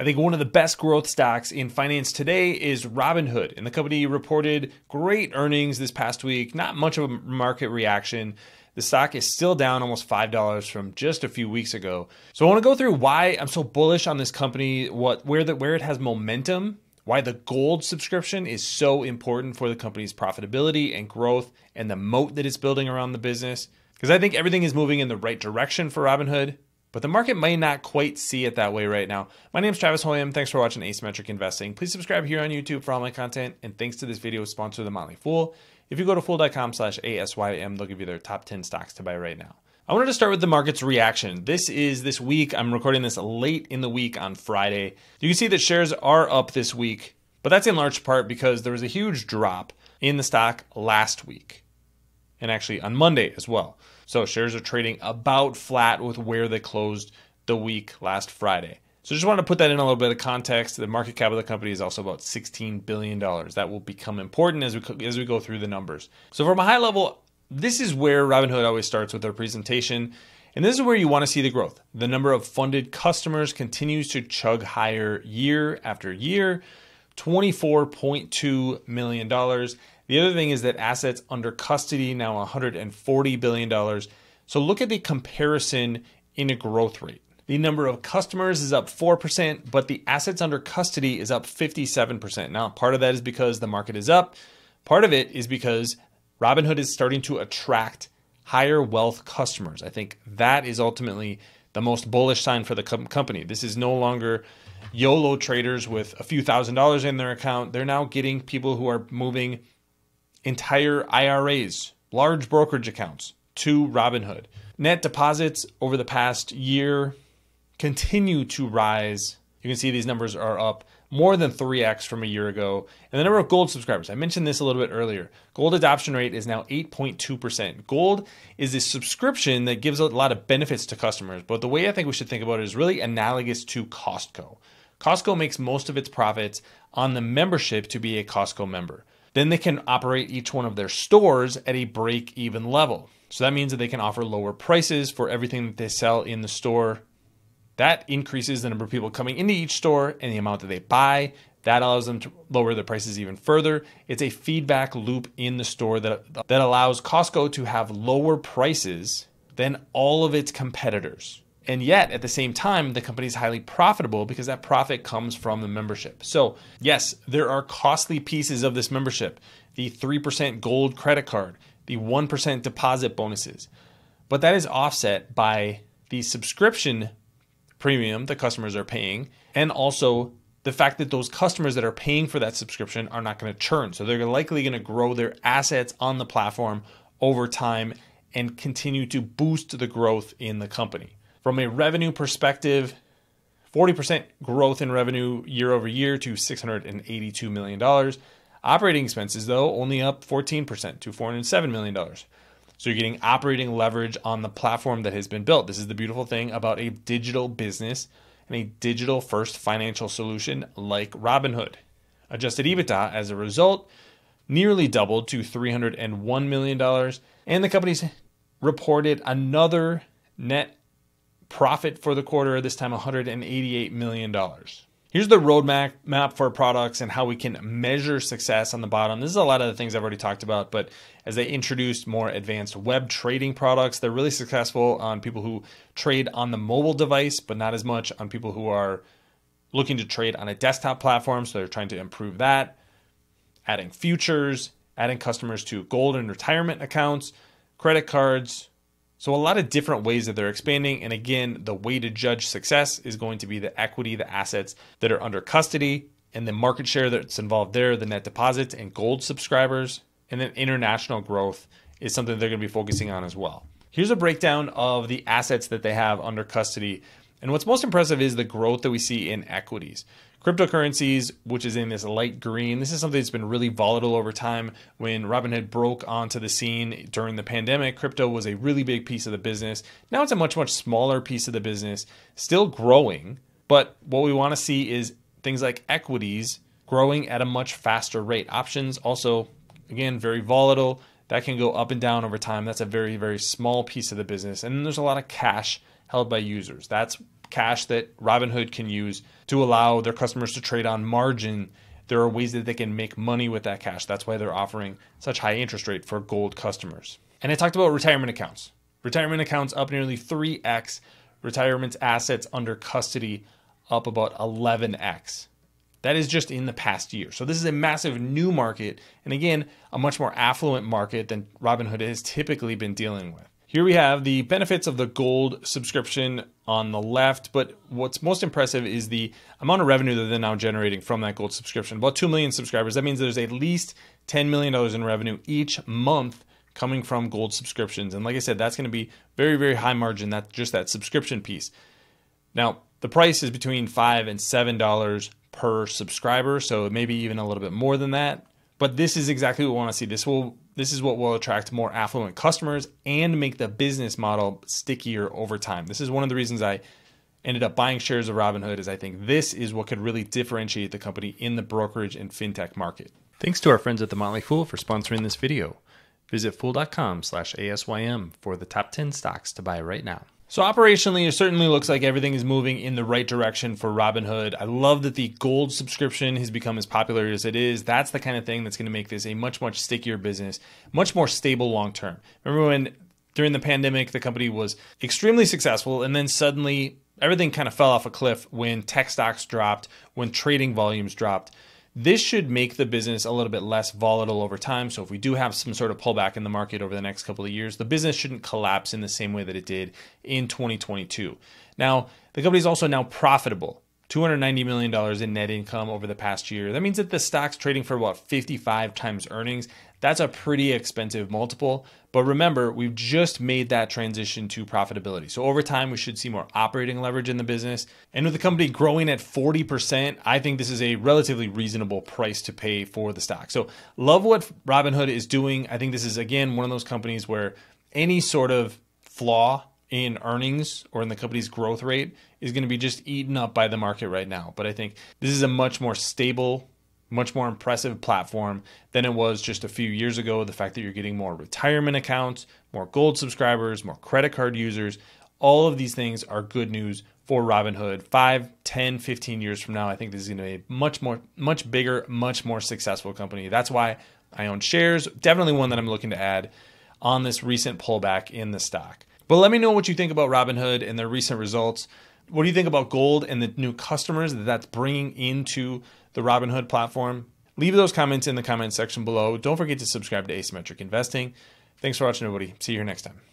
I think one of the best growth stocks in finance today is Robinhood, and the company reported great earnings this past week, not much of a market reaction. The stock is still down almost $5 from just a few weeks ago. So I want to go through why I'm so bullish on this company, what where the, where it has momentum, why the gold subscription is so important for the company's profitability and growth and the moat that it's building around the business. Because I think everything is moving in the right direction for Robinhood. But the market may not quite see it that way right now. My name is Travis Holliam. Thanks for watching Asymmetric Investing. Please subscribe here on YouTube for all my content. And thanks to this video sponsor, The Motley Fool. If you go to fool.com slash ASYM, they'll give you their top 10 stocks to buy right now. I wanted to start with the market's reaction. This is this week. I'm recording this late in the week on Friday. You can see that shares are up this week, but that's in large part because there was a huge drop in the stock last week and actually on Monday as well. So shares are trading about flat with where they closed the week last Friday. So just wanted to put that in a little bit of context. The market cap of the company is also about $16 billion. That will become important as we as we go through the numbers. So from a high level, this is where Robinhood always starts with their presentation. And this is where you want to see the growth. The number of funded customers continues to chug higher year after year. $24.2 million. The other thing is that assets under custody now $140 billion. So look at the comparison in a growth rate. The number of customers is up 4%, but the assets under custody is up 57%. Now, part of that is because the market is up. Part of it is because Robinhood is starting to attract higher wealth customers. I think that is ultimately the most bullish sign for the com- company. This is no longer YOLO traders with a few thousand dollars in their account, they're now getting people who are moving entire IRAs, large brokerage accounts to Robinhood. Net deposits over the past year continue to rise. You can see these numbers are up more than 3x from a year ago. And the number of gold subscribers, I mentioned this a little bit earlier. Gold adoption rate is now 8.2%. Gold is a subscription that gives a lot of benefits to customers, but the way I think we should think about it is really analogous to Costco. Costco makes most of its profits on the membership to be a Costco member. Then they can operate each one of their stores at a break even level. So that means that they can offer lower prices for everything that they sell in the store. That increases the number of people coming into each store and the amount that they buy. That allows them to lower the prices even further. It's a feedback loop in the store that, that allows Costco to have lower prices than all of its competitors. And yet, at the same time, the company is highly profitable because that profit comes from the membership. So, yes, there are costly pieces of this membership the 3% gold credit card, the 1% deposit bonuses. But that is offset by the subscription premium that customers are paying and also the fact that those customers that are paying for that subscription are not going to churn. So, they're likely going to grow their assets on the platform over time and continue to boost the growth in the company. From a revenue perspective, 40% growth in revenue year over year to $682 million. Operating expenses, though, only up 14% to $407 million. So you're getting operating leverage on the platform that has been built. This is the beautiful thing about a digital business and a digital first financial solution like Robinhood. Adjusted EBITDA, as a result, nearly doubled to $301 million. And the company's reported another net Profit for the quarter, this time $188 million. Here's the roadmap map for products and how we can measure success on the bottom. This is a lot of the things I've already talked about, but as they introduced more advanced web trading products, they're really successful on people who trade on the mobile device, but not as much on people who are looking to trade on a desktop platform. So they're trying to improve that, adding futures, adding customers to gold and retirement accounts, credit cards, so, a lot of different ways that they're expanding. And again, the way to judge success is going to be the equity, the assets that are under custody, and the market share that's involved there, the net deposits and gold subscribers. And then international growth is something they're going to be focusing on as well. Here's a breakdown of the assets that they have under custody and what's most impressive is the growth that we see in equities. Cryptocurrencies, which is in this light green, this is something that's been really volatile over time. When Robinhood broke onto the scene during the pandemic, crypto was a really big piece of the business. Now it's a much, much smaller piece of the business, still growing. But what we want to see is things like equities growing at a much faster rate. Options also, again, very volatile. That can go up and down over time. That's a very, very small piece of the business. And there's a lot of cash held by users. That's cash that Robinhood can use to allow their customers to trade on margin. There are ways that they can make money with that cash. That's why they're offering such high interest rate for gold customers. And I talked about retirement accounts. Retirement accounts up nearly 3x, retirement assets under custody up about 11x. That is just in the past year. So this is a massive new market and again, a much more affluent market than Robinhood has typically been dealing with. Here we have the benefits of the gold subscription on the left, but what's most impressive is the amount of revenue that they're now generating from that gold subscription. About 2 million subscribers. That means there's at least $10 million in revenue each month coming from gold subscriptions. And like I said, that's going to be very, very high margin, That's just that subscription piece. Now, the price is between 5 and $7 per subscriber, so maybe even a little bit more than that. But this is exactly what we want to see. This will this is what will attract more affluent customers and make the business model stickier over time. This is one of the reasons I ended up buying shares of Robinhood is I think this is what could really differentiate the company in the brokerage and fintech market. Thanks to our friends at The Motley Fool for sponsoring this video. Visit fool.com slash ASYM for the top 10 stocks to buy right now. So operationally, it certainly looks like everything is moving in the right direction for Robinhood. I love that the gold subscription has become as popular as it is. That's the kind of thing that's going to make this a much, much stickier business, much more stable long term. Remember when during the pandemic, the company was extremely successful and then suddenly everything kind of fell off a cliff when tech stocks dropped, when trading volumes dropped. This should make the business a little bit less volatile over time. So if we do have some sort of pullback in the market over the next couple of years, the business shouldn't collapse in the same way that it did in 2022. Now, the company is also now profitable. $290 million in net income over the past year. That means that the stock's trading for about 55 times earnings. That's a pretty expensive multiple. But remember, we've just made that transition to profitability. So over time, we should see more operating leverage in the business. And with the company growing at 40%, I think this is a relatively reasonable price to pay for the stock. So love what Robinhood is doing. I think this is, again, one of those companies where any sort of flaw in earnings or in the company's growth rate is going to be just eaten up by the market right now. But I think this is a much more stable much more impressive platform than it was just a few years ago. The fact that you're getting more retirement accounts, more gold subscribers, more credit card users, all of these things are good news for Robinhood. 5, 10, 15 years from now, I think this is going to be a much more much bigger, much more successful company. That's why I own shares, definitely one that I'm looking to add on this recent pullback in the stock. But let me know what you think about Robinhood and their recent results what do you think about gold and the new customers that that's bringing into the Robinhood platform? Leave those comments in the comment section below. Don't forget to subscribe to Asymmetric Investing. Thanks for watching, everybody. See you here next time.